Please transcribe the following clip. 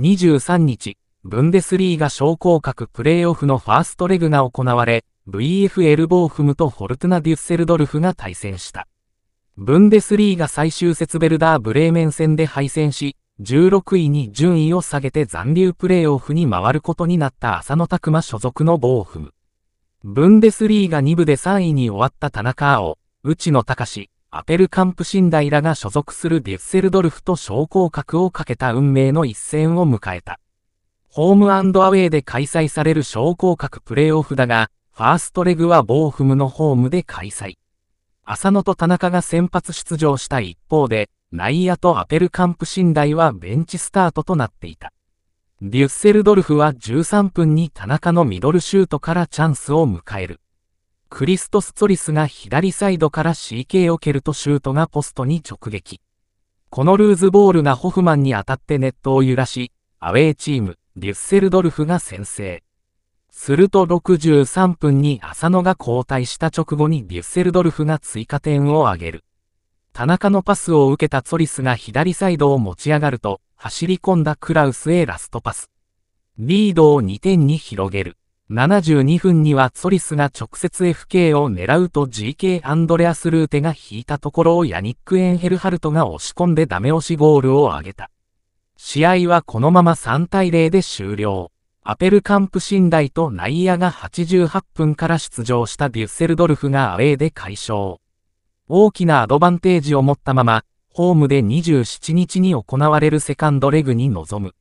23日、ブンデスリーガ昇降格プレーオフのファーストレグが行われ、VF l ボーフムとホルトナ・デュッセルドルフが対戦した。ブンデスリーガ最終節ベルダー・ブレーメン戦で敗戦し、16位に順位を下げて残留プレーオフに回ることになった浅野拓磨所属のボーフム。ブンデスリーガ2部で3位に終わった田中碧、内野隆、アペルカンプ信頼らが所属するデュッセルドルフと昇降格をかけた運命の一戦を迎えた。ホームアウェイで開催される昇降格プレイオフだが、ファーストレグはボーフムのホームで開催。浅野と田中が先発出場した一方で、内野とアペルカンプ信頼はベンチスタートとなっていた。デュッセルドルフは13分に田中のミドルシュートからチャンスを迎える。クリストスツォリスが左サイドから CK を蹴るとシュートがポストに直撃。このルーズボールがホフマンに当たってネットを揺らし、アウェーチーム、デュッセルドルフが先制。すると63分に浅野が交代した直後にデュッセルドルフが追加点を挙げる。田中のパスを受けたツォリスが左サイドを持ち上がると、走り込んだクラウスへラストパス。リードを2点に広げる。72分にはツォリスが直接 FK を狙うと GK アンドレアス・ルーテが引いたところをヤニック・エンヘルハルトが押し込んでダメ押しゴールを挙げた。試合はこのまま3対0で終了。アペルカンプ寝台とナイアが88分から出場したデュッセルドルフがアウェーで快勝。大きなアドバンテージを持ったまま、ホームで27日に行われるセカンドレグに臨む。